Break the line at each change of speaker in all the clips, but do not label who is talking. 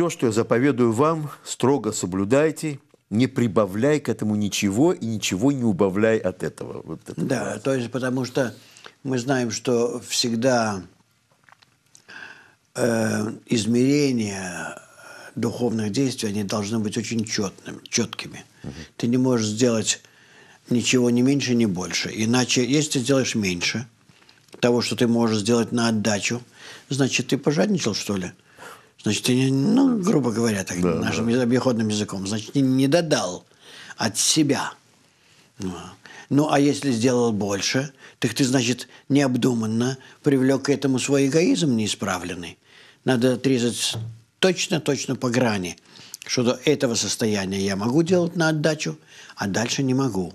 все, что я заповедую вам, строго соблюдайте, не прибавляй к этому ничего и ничего не убавляй от этого. Вот это да, называется. то есть потому что мы знаем, что всегда э, измерения духовных действий, они должны быть очень четными, четкими. Угу. Ты не можешь сделать ничего не меньше, не больше. Иначе, если ты сделаешь меньше того, что ты можешь сделать на отдачу, значит, ты пожадничал, что ли? Значит, ты, ну, грубо говоря, так, да, нашим да. обиходным языком, значит, ты не додал от себя. Ну, ну, а если сделал больше, так ты, значит, необдуманно привлек к этому свой эгоизм неисправленный. Надо отрезать точно-точно по грани, что до этого состояния я могу делать на отдачу, а дальше не могу.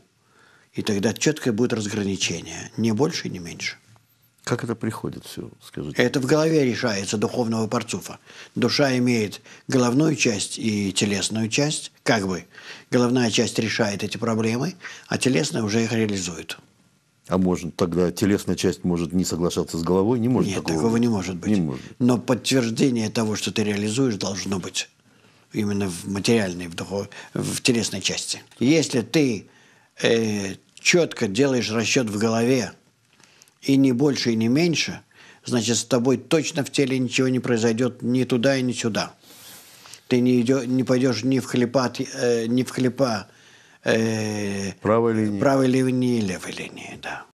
И тогда четкое будет разграничение, не больше, не меньше. Как это приходит все, скажите? Это в голове решается духовного парцуфа. Душа имеет головную часть и телесную часть, как бы. Головная часть решает эти проблемы, а телесная уже их реализует. А может, тогда телесная часть может не соглашаться с головой? Не может Нет, такого, такого не может быть. Не может. Но подтверждение того, что ты реализуешь, должно быть именно в материальной, в, духов... в телесной части. Если ты э, четко делаешь расчет в голове, и не больше, и не меньше, значит, с тобой точно в теле ничего не произойдет ни туда и ни сюда. Ты не, идё, не пойдешь ни в хлепа, э, ни в хлепа э, правой линии, правой линии, левой линии, да.